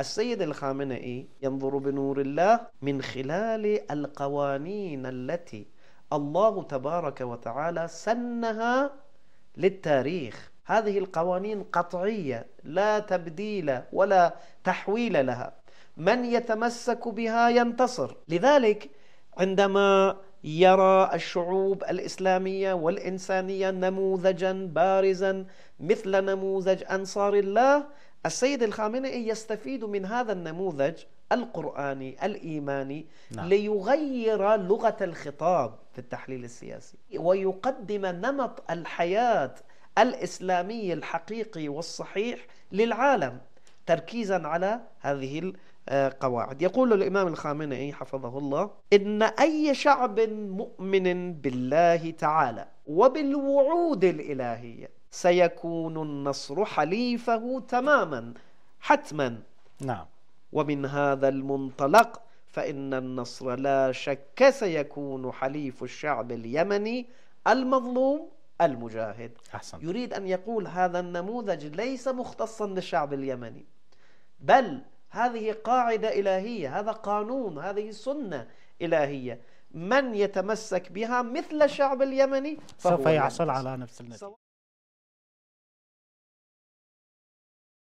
السيد الخامنئي ينظر بنور الله من خلال القوانين التي الله تبارك وتعالى سنها للتاريخ هذه القوانين قطعية لا تبديل ولا تحويل لها من يتمسك بها ينتصر لذلك عندما يرى الشعوب الإسلامية والإنسانية نموذجا بارزا مثل نموذج أنصار الله السيد الخامنئي يستفيد من هذا النموذج القرآني الإيماني نعم. ليغير لغة الخطاب في التحليل السياسي ويقدم نمط الحياة الإسلامي الحقيقي والصحيح للعالم تركيزا على هذه القواعد آه، يقول الإمام الخامنئي حفظه الله إن أي شعب مؤمن بالله تعالى وبالوعود الإلهية سيكون النصر حليفه تماما حتما نعم ومن هذا المنطلق فإن النصر لا شك سيكون حليف الشعب اليمني المظلوم المجاهد أحسن. يريد أن يقول هذا النموذج ليس مختصا للشعب اليمني بل هذه قاعدة إلهية هذا قانون هذه سنة إلهية من يتمسك بها مثل الشعب اليمني فهو سوف يحصل على نفس النتيجة